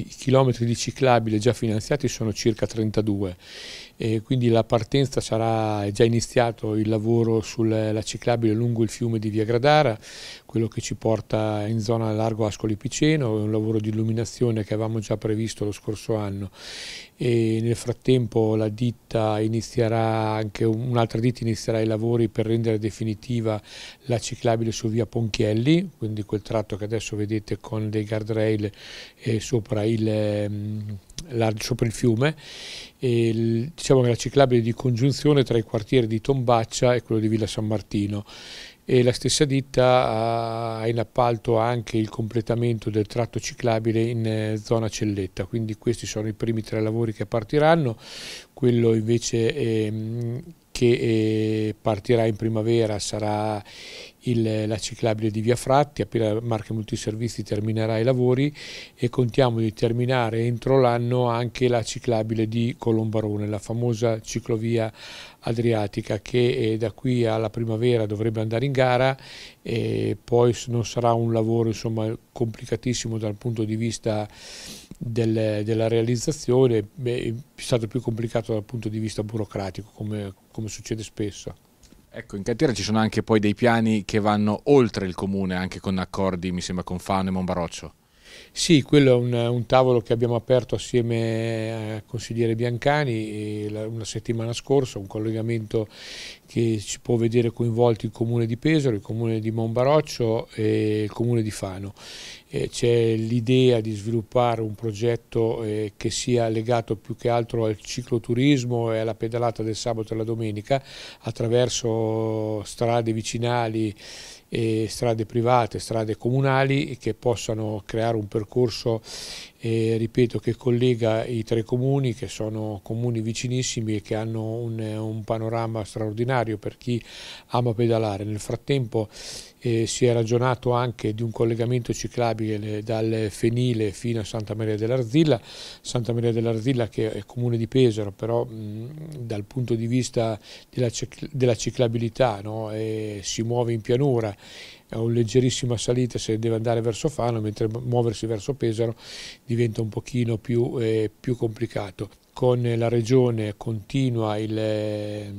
i chilometri di ciclabile già finanziati sono circa 32, e quindi la partenza sarà già iniziato il lavoro sulla ciclabile lungo il fiume di Via Gradara, quello che ci porta in zona largo Ascoli Piceno, è un lavoro di illuminazione che avevamo già previsto lo scorso anno e nel frattempo la ditta inizierà anche un'altra ditta inizierà i lavori per rendere definitiva la ciclabile su Via Ponchielli, quindi quel tratto che adesso vedete con dei guardrail eh, sopra il, ehm, la, sopra il fiume, il, diciamo che la ciclabile di congiunzione tra i quartieri di Tombaccia e quello di Villa San Martino e la stessa ditta ha in appalto anche il completamento del tratto ciclabile in eh, zona Celletta, quindi questi sono i primi tre lavori che partiranno, quello invece è, ehm, che eh, partirà in primavera sarà il, la ciclabile di Via Fratti, appena Marche Multiservizi terminerà i lavori e contiamo di terminare entro l'anno anche la ciclabile di Colombarone, la famosa ciclovia adriatica che eh, da qui alla primavera dovrebbe andare in gara e poi non sarà un lavoro insomma, complicatissimo dal punto di vista delle, della realizzazione è stato più complicato dal punto di vista burocratico, come, come succede spesso. Ecco, in cantiere ci sono anche poi dei piani che vanno oltre il comune, anche con accordi, mi sembra, con Fano e Monbaroccio. Sì, quello è un, un, tavolo che abbiamo aperto assieme a consigliere Biancani la, una settimana scorsa, un collegamento che ci può vedere coinvolti il comune di Pesaro, il comune di Monbaroccio e il comune di Fano. C'è l'idea di sviluppare un progetto eh, che sia legato più che altro al cicloturismo e alla pedalata del sabato e la domenica attraverso strade vicinali, strade private, strade comunali che possano creare un un percorso eh, ripeto, che collega i tre comuni che sono comuni vicinissimi e che hanno un, un panorama straordinario per chi ama pedalare. Nel frattempo eh, si è ragionato anche di un collegamento ciclabile dal Fenile fino a Santa Maria dell'Arzilla, Santa Maria dell'Arzilla che è comune di Pesaro, però mh, dal punto di vista della, della ciclabilità no? eh, si muove in pianura ha una leggerissima salita se deve andare verso Fano, mentre muoversi verso Pesaro diventa un pochino più, eh, più complicato. Con la regione continua il... Eh,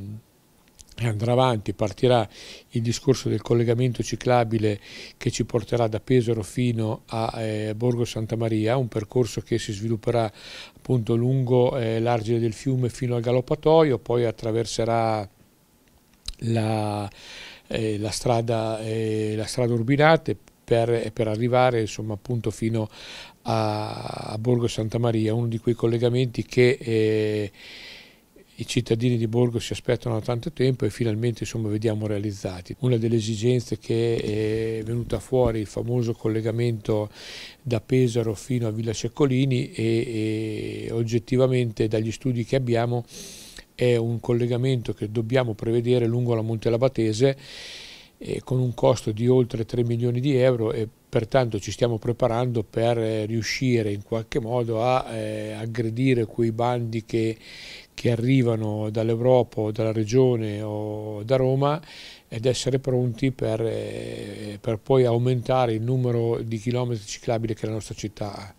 andrà avanti, partirà il discorso del collegamento ciclabile che ci porterà da Pesaro fino a eh, Borgo Santa Maria, un percorso che si svilupperà appunto lungo eh, l'argine del fiume fino al galoppatoio, poi attraverserà la eh, la, strada, eh, strada Urbinate per, per arrivare insomma, appunto fino a, a, Borgo Santa Maria, uno di quei collegamenti che eh, i cittadini di Borgo si aspettano da tanto tempo e finalmente insomma, vediamo realizzati. Una delle esigenze che è venuta fuori, il famoso collegamento da Pesaro fino a Villa Ceccolini e, e oggettivamente dagli studi che abbiamo è un collegamento che dobbiamo prevedere lungo la Montelabatese eh, con un costo di oltre 3 milioni di euro e pertanto ci stiamo preparando per eh, riuscire in qualche modo a eh, aggredire quei bandi che, che arrivano dall'Europa o dalla regione o da Roma ed essere pronti per, eh, per poi aumentare il numero di chilometri ciclabili che la nostra città ha.